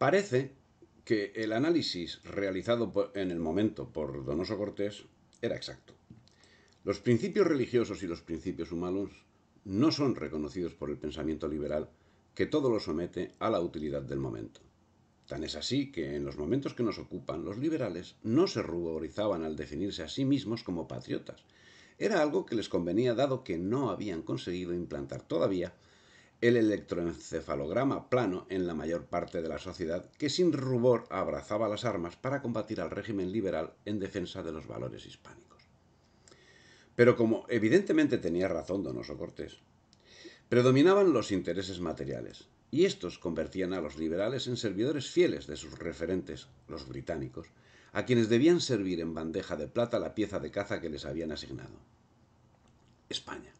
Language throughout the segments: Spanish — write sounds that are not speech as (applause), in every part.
Parece que el análisis realizado en el momento por Donoso Cortés era exacto. Los principios religiosos y los principios humanos no son reconocidos por el pensamiento liberal que todo lo somete a la utilidad del momento. Tan es así que en los momentos que nos ocupan, los liberales no se ruborizaban al definirse a sí mismos como patriotas. Era algo que les convenía dado que no habían conseguido implantar todavía el electroencefalograma plano en la mayor parte de la sociedad que sin rubor abrazaba las armas para combatir al régimen liberal en defensa de los valores hispánicos. Pero como evidentemente tenía razón Donoso Cortés, predominaban los intereses materiales, y estos convertían a los liberales en servidores fieles de sus referentes, los británicos, a quienes debían servir en bandeja de plata la pieza de caza que les habían asignado. España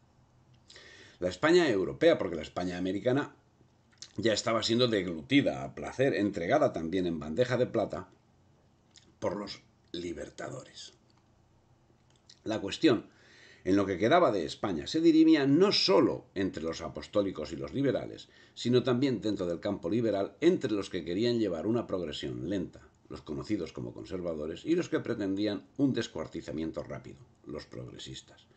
la España europea, porque la España americana ya estaba siendo deglutida a placer, entregada también en bandeja de plata por los libertadores. La cuestión en lo que quedaba de España se dirimía no sólo entre los apostólicos y los liberales, sino también dentro del campo liberal entre los que querían llevar una progresión lenta, los conocidos como conservadores, y los que pretendían un descuartizamiento rápido, los progresistas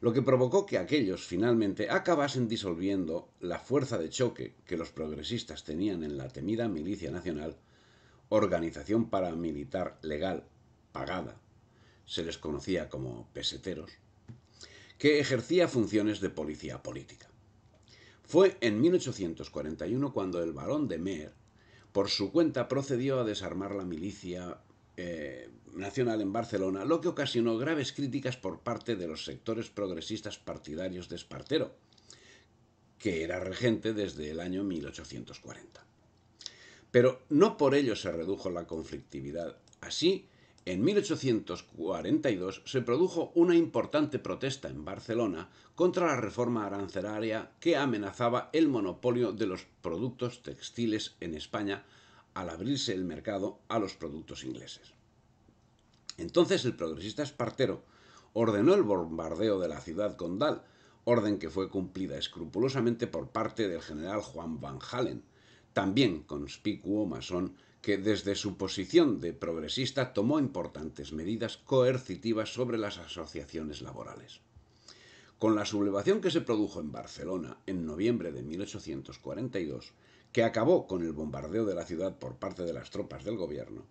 lo que provocó que aquellos finalmente acabasen disolviendo la fuerza de choque que los progresistas tenían en la temida Milicia Nacional, organización paramilitar legal pagada, se les conocía como peseteros, que ejercía funciones de policía política. Fue en 1841 cuando el barón de Meer, por su cuenta, procedió a desarmar la milicia eh, Nacional en Barcelona, lo que ocasionó graves críticas por parte de los sectores progresistas partidarios de Espartero, que era regente desde el año 1840. Pero no por ello se redujo la conflictividad. Así, en 1842 se produjo una importante protesta en Barcelona contra la reforma arancelaria que amenazaba el monopolio de los productos textiles en España al abrirse el mercado a los productos ingleses. Entonces el progresista Espartero ordenó el bombardeo de la ciudad condal, orden que fue cumplida escrupulosamente por parte del general Juan Van Halen, también conspicuo masón que desde su posición de progresista tomó importantes medidas coercitivas sobre las asociaciones laborales. Con la sublevación que se produjo en Barcelona en noviembre de 1842, que acabó con el bombardeo de la ciudad por parte de las tropas del gobierno,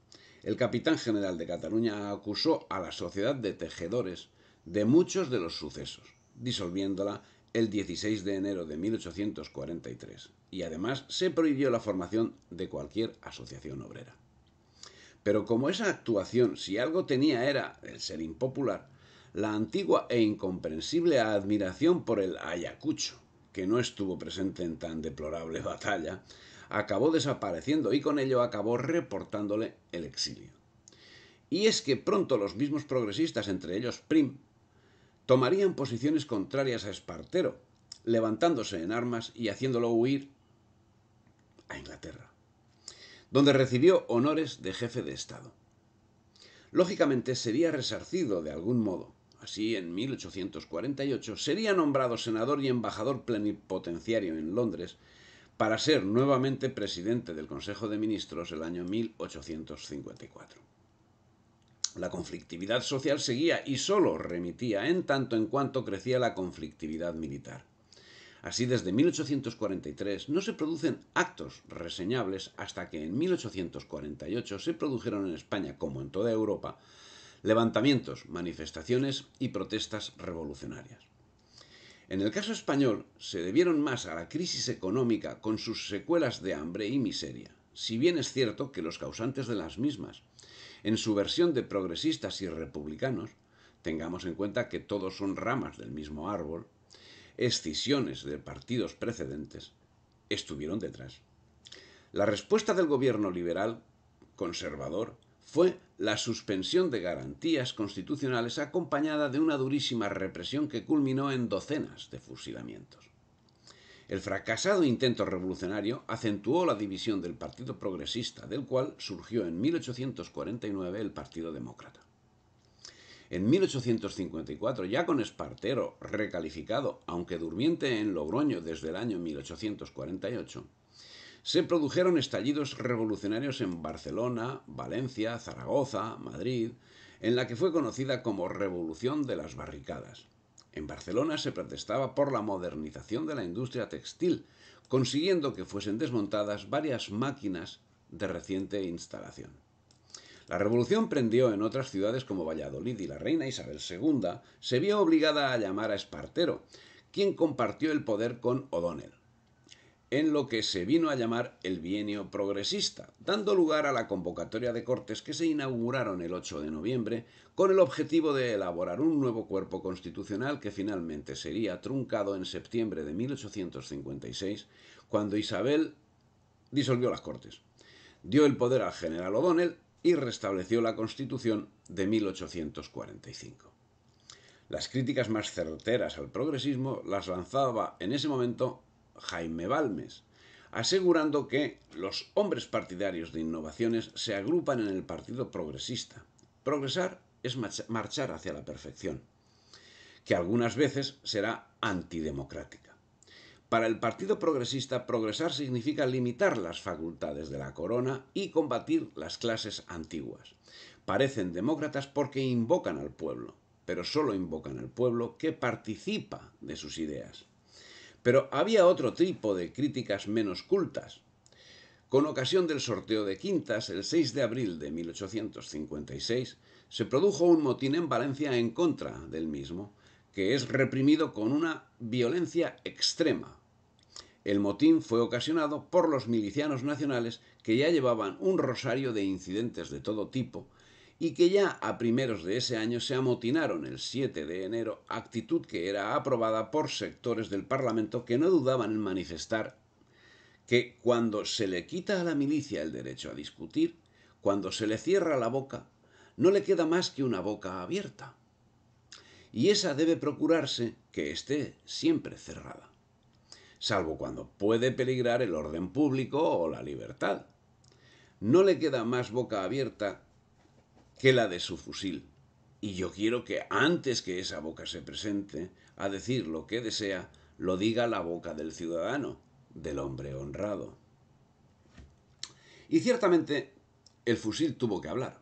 el capitán general de Cataluña acusó a la sociedad de tejedores de muchos de los sucesos, disolviéndola el 16 de enero de 1843, y además se prohibió la formación de cualquier asociación obrera. Pero como esa actuación, si algo tenía, era el ser impopular, la antigua e incomprensible admiración por el Ayacucho, que no estuvo presente en tan deplorable (laughs) batalla, acabó desapareciendo y con ello acabó reportándole el exilio. Y es que pronto los mismos progresistas, entre ellos Prim, tomarían posiciones contrarias a Espartero, levantándose en armas y haciéndolo huir a Inglaterra, donde recibió honores de jefe de Estado. Lógicamente sería resarcido de algún modo, Así, en 1848 sería nombrado senador y embajador plenipotenciario en Londres para ser nuevamente presidente del Consejo de Ministros el año 1854. La conflictividad social seguía y solo remitía en tanto en cuanto crecía la conflictividad militar. Así, desde 1843 no se producen actos reseñables hasta que en 1848 se produjeron en España, como en toda Europa, levantamientos, manifestaciones y protestas revolucionarias. En el caso español, se debieron más a la crisis económica con sus secuelas de hambre y miseria, si bien es cierto que los causantes de las mismas, en su versión de progresistas y republicanos, tengamos en cuenta que todos son ramas del mismo árbol, escisiones de partidos precedentes, estuvieron detrás. La respuesta del gobierno liberal, conservador, fue la suspensión de garantías constitucionales acompañada de una durísima represión que culminó en docenas de fusilamientos. El fracasado intento revolucionario acentuó la división del Partido Progresista, del cual surgió en 1849 el Partido Demócrata. En 1854, ya con Espartero recalificado, aunque durmiente en Logroño desde el año 1848, se produjeron estallidos revolucionarios en Barcelona, Valencia, Zaragoza, Madrid, en la que fue conocida como Revolución de las Barricadas. En Barcelona se protestaba por la modernización de la industria textil, consiguiendo que fuesen desmontadas varias máquinas de reciente instalación. La revolución prendió en otras ciudades como Valladolid y la reina Isabel II se vio obligada a llamar a Espartero, quien compartió el poder con O'Donnell en lo que se vino a llamar el Bienio Progresista, dando lugar a la convocatoria de Cortes que se inauguraron el 8 de noviembre con el objetivo de elaborar un nuevo cuerpo constitucional que finalmente sería truncado en septiembre de 1856, cuando Isabel disolvió las Cortes, dio el poder al general O'Donnell y restableció la Constitución de 1845. Las críticas más certeras al progresismo las lanzaba en ese momento Jaime Balmes, asegurando que los hombres partidarios de innovaciones se agrupan en el Partido Progresista. Progresar es marchar hacia la perfección, que algunas veces será antidemocrática. Para el Partido Progresista, progresar significa limitar las facultades de la corona y combatir las clases antiguas. Parecen demócratas porque invocan al pueblo, pero solo invocan al pueblo que participa de sus ideas. Pero había otro tipo de críticas menos cultas. Con ocasión del sorteo de quintas, el 6 de abril de 1856, se produjo un motín en Valencia en contra del mismo, que es reprimido con una violencia extrema. El motín fue ocasionado por los milicianos nacionales que ya llevaban un rosario de incidentes de todo tipo y que ya a primeros de ese año se amotinaron el 7 de enero, actitud que era aprobada por sectores del Parlamento que no dudaban en manifestar que cuando se le quita a la milicia el derecho a discutir, cuando se le cierra la boca, no le queda más que una boca abierta. Y esa debe procurarse que esté siempre cerrada, salvo cuando puede peligrar el orden público o la libertad. No le queda más boca abierta que la de su fusil. Y yo quiero que antes que esa boca se presente a decir lo que desea, lo diga la boca del ciudadano, del hombre honrado. Y ciertamente el fusil tuvo que hablar.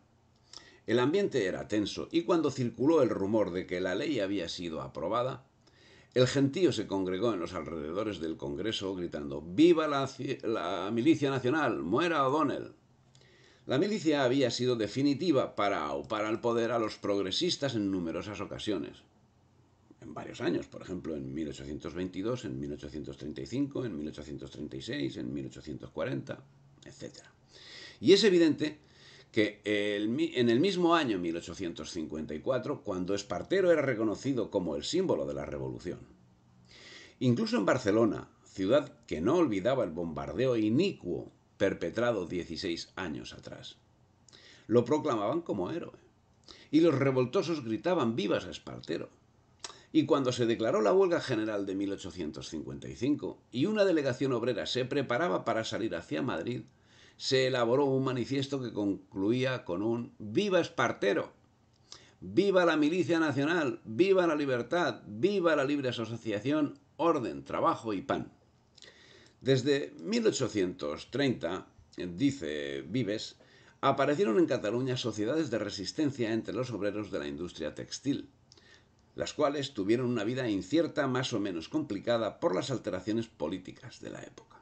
El ambiente era tenso y cuando circuló el rumor de que la ley había sido aprobada, el gentío se congregó en los alrededores del Congreso gritando ¡Viva la, la Milicia Nacional! ¡Muera O'Donnell! La milicia había sido definitiva para aupar al poder a los progresistas en numerosas ocasiones. En varios años, por ejemplo, en 1822, en 1835, en 1836, en 1840, etc. Y es evidente que en el mismo año 1854, cuando Espartero era reconocido como el símbolo de la revolución. Incluso en Barcelona, ciudad que no olvidaba el bombardeo inicuo perpetrado 16 años atrás. Lo proclamaban como héroe, y los revoltosos gritaban vivas a Espartero. Y cuando se declaró la huelga general de 1855 y una delegación obrera se preparaba para salir hacia Madrid, se elaboró un manifiesto que concluía con un Viva Espartero, viva la milicia nacional, viva la libertad, viva la libre asociación, orden, trabajo y pan. Desde 1830, dice Vives, aparecieron en Cataluña sociedades de resistencia entre los obreros de la industria textil, las cuales tuvieron una vida incierta más o menos complicada por las alteraciones políticas de la época.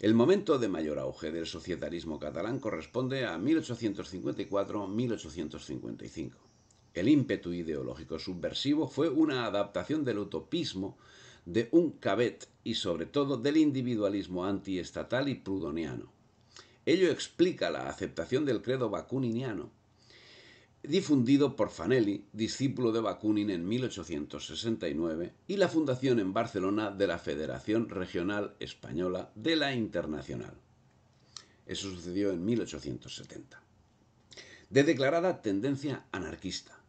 El momento de mayor auge del societarismo catalán corresponde a 1854-1855. El ímpetu ideológico subversivo fue una adaptación del utopismo de un cabet y sobre todo del individualismo antiestatal y prudoniano. Ello explica la aceptación del credo bakuniniano, difundido por Fanelli, discípulo de Bakunin en 1869, y la fundación en Barcelona de la Federación Regional Española de la Internacional. Eso sucedió en 1870. De declarada tendencia anarquista,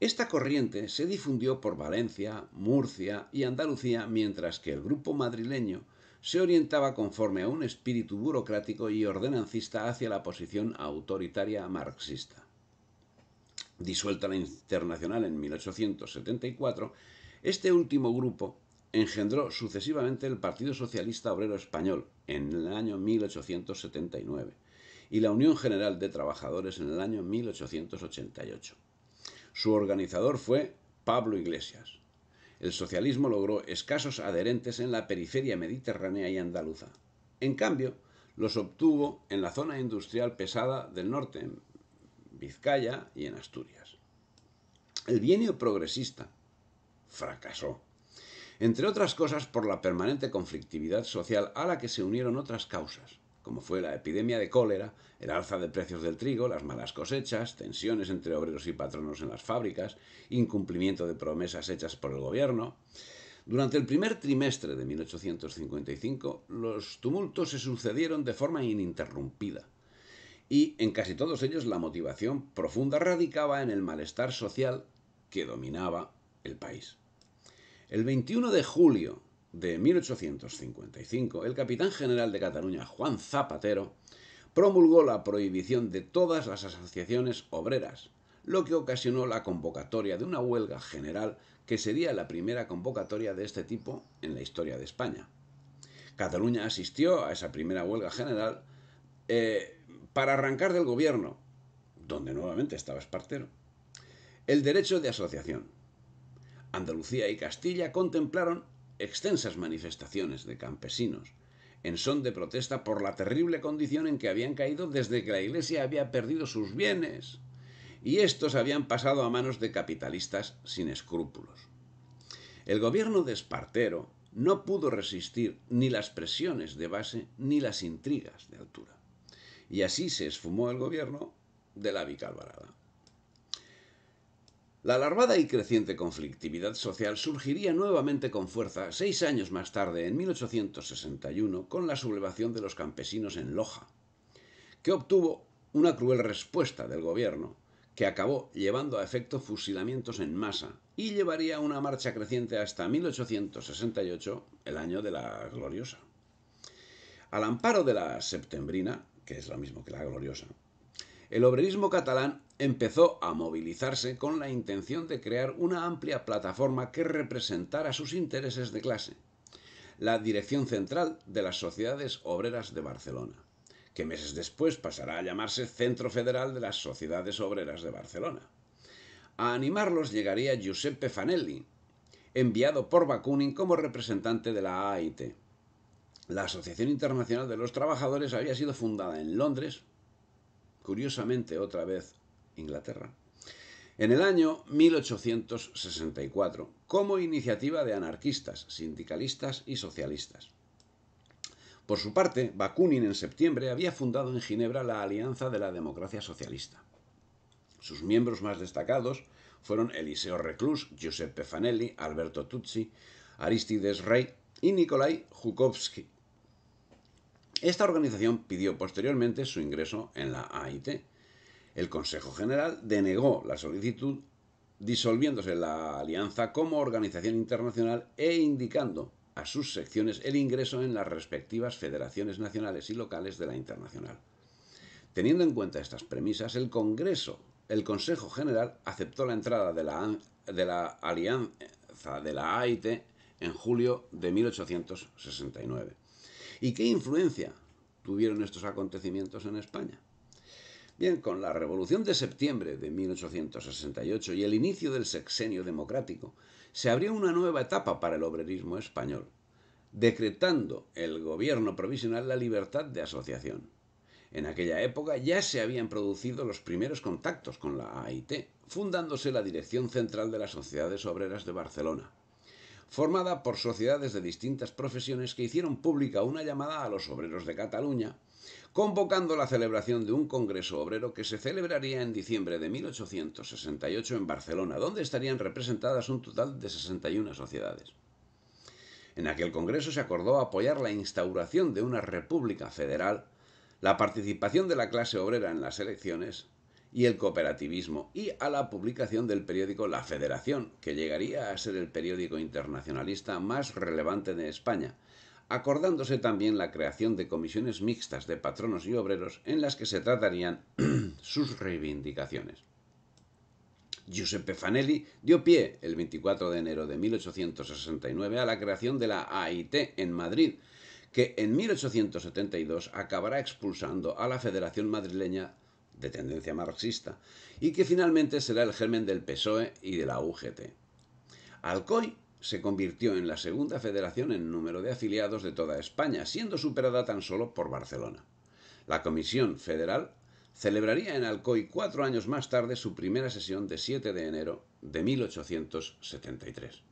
esta corriente se difundió por Valencia, Murcia y Andalucía, mientras que el grupo madrileño se orientaba conforme a un espíritu burocrático y ordenancista hacia la posición autoritaria marxista. Disuelta la Internacional en 1874, este último grupo engendró sucesivamente el Partido Socialista Obrero Español en el año 1879 y la Unión General de Trabajadores en el año 1888. Su organizador fue Pablo Iglesias. El socialismo logró escasos adherentes en la periferia mediterránea y andaluza. En cambio, los obtuvo en la zona industrial pesada del norte, en Vizcaya y en Asturias. El bienio progresista fracasó, entre otras cosas por la permanente conflictividad social a la que se unieron otras causas como fue la epidemia de cólera, el alza de precios del trigo, las malas cosechas, tensiones entre obreros y patronos en las fábricas, incumplimiento de promesas hechas por el gobierno. Durante el primer trimestre de 1855, los tumultos se sucedieron de forma ininterrumpida. Y en casi todos ellos la motivación profunda radicaba en el malestar social que dominaba el país. El 21 de julio de 1855, el capitán general de Cataluña, Juan Zapatero, promulgó la prohibición de todas las asociaciones obreras, lo que ocasionó la convocatoria de una huelga general que sería la primera convocatoria de este tipo en la historia de España. Cataluña asistió a esa primera huelga general eh, para arrancar del gobierno, donde nuevamente estaba Espartero, el derecho de asociación. Andalucía y Castilla contemplaron extensas manifestaciones de campesinos, en son de protesta por la terrible condición en que habían caído desde que la Iglesia había perdido sus bienes, y estos habían pasado a manos de capitalistas sin escrúpulos. El gobierno de Espartero no pudo resistir ni las presiones de base ni las intrigas de altura, y así se esfumó el gobierno de la Vicalvarada. La alarmada y creciente conflictividad social surgiría nuevamente con fuerza seis años más tarde, en 1861, con la sublevación de los campesinos en Loja, que obtuvo una cruel respuesta del gobierno, que acabó llevando a efecto fusilamientos en masa y llevaría una marcha creciente hasta 1868, el año de la gloriosa. Al amparo de la septembrina, que es lo mismo que la gloriosa, el obrerismo catalán empezó a movilizarse con la intención de crear una amplia plataforma que representara sus intereses de clase, la dirección central de las sociedades obreras de Barcelona, que meses después pasará a llamarse Centro Federal de las Sociedades Obreras de Barcelona. A animarlos llegaría Giuseppe Fanelli, enviado por Bakunin como representante de la AIT. La Asociación Internacional de los Trabajadores había sido fundada en Londres curiosamente otra vez Inglaterra, en el año 1864 como iniciativa de anarquistas, sindicalistas y socialistas. Por su parte, Bakunin en septiembre había fundado en Ginebra la Alianza de la Democracia Socialista. Sus miembros más destacados fueron Eliseo Reclus, Giuseppe Fanelli, Alberto Tucci, Aristides Rey y Nikolai Jukovsky, esta organización pidió posteriormente su ingreso en la AIT. El Consejo General denegó la solicitud disolviéndose la alianza como organización internacional e indicando a sus secciones el ingreso en las respectivas federaciones nacionales y locales de la internacional. Teniendo en cuenta estas premisas, el Congreso, el Consejo General, aceptó la entrada de la, de la alianza de la AIT en julio de 1869. ¿Y qué influencia tuvieron estos acontecimientos en España? Bien, con la Revolución de Septiembre de 1868 y el inicio del sexenio democrático, se abrió una nueva etapa para el obrerismo español, decretando el gobierno provisional la libertad de asociación. En aquella época ya se habían producido los primeros contactos con la AIT, fundándose la Dirección Central de las Sociedades Obreras de Barcelona, formada por sociedades de distintas profesiones que hicieron pública una llamada a los obreros de Cataluña, convocando la celebración de un Congreso Obrero que se celebraría en diciembre de 1868 en Barcelona, donde estarían representadas un total de 61 sociedades. En aquel Congreso se acordó apoyar la instauración de una República Federal, la participación de la clase obrera en las elecciones, y el cooperativismo y a la publicación del periódico La Federación, que llegaría a ser el periódico internacionalista más relevante de España, acordándose también la creación de comisiones mixtas de patronos y obreros en las que se tratarían (clears throat) sus reivindicaciones. Giuseppe Fanelli dio pie el 24 de enero de 1869 a la creación de la AIT en Madrid, que en 1872 acabará expulsando a la Federación Madrileña de tendencia marxista, y que finalmente será el germen del PSOE y de la UGT. Alcoy se convirtió en la segunda federación en número de afiliados de toda España, siendo superada tan solo por Barcelona. La Comisión Federal celebraría en Alcoy cuatro años más tarde su primera sesión de 7 de enero de 1873.